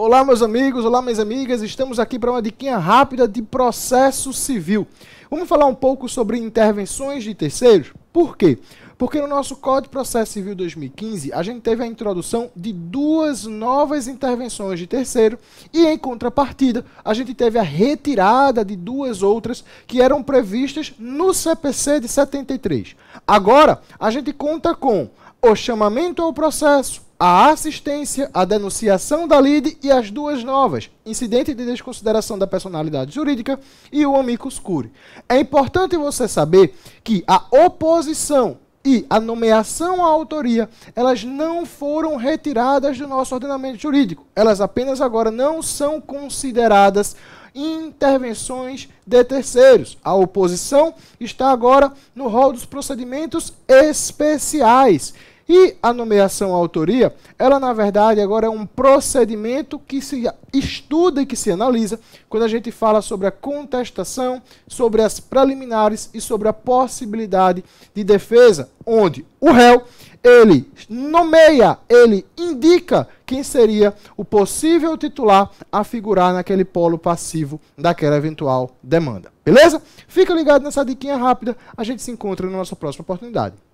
Olá, meus amigos, olá, minhas amigas. Estamos aqui para uma diquinha rápida de processo civil. Vamos falar um pouco sobre intervenções de terceiros? Por quê? Porque no nosso Código de Processo Civil 2015, a gente teve a introdução de duas novas intervenções de terceiro e, em contrapartida, a gente teve a retirada de duas outras que eram previstas no CPC de 73. Agora, a gente conta com o chamamento ao processo, a assistência, a denunciação da lide e as duas novas, incidente de desconsideração da personalidade jurídica e o amicus curi. É importante você saber que a oposição e a nomeação à autoria, elas não foram retiradas do nosso ordenamento jurídico. Elas apenas agora não são consideradas intervenções de terceiros. A oposição está agora no rol dos procedimentos especiais. E a nomeação à autoria, ela na verdade agora é um procedimento que se estuda e que se analisa quando a gente fala sobre a contestação, sobre as preliminares e sobre a possibilidade de defesa, onde o réu ele nomeia, ele indica quem seria o possível titular a figurar naquele polo passivo daquela eventual demanda. Beleza? Fica ligado nessa diquinha rápida. A gente se encontra na nossa próxima oportunidade.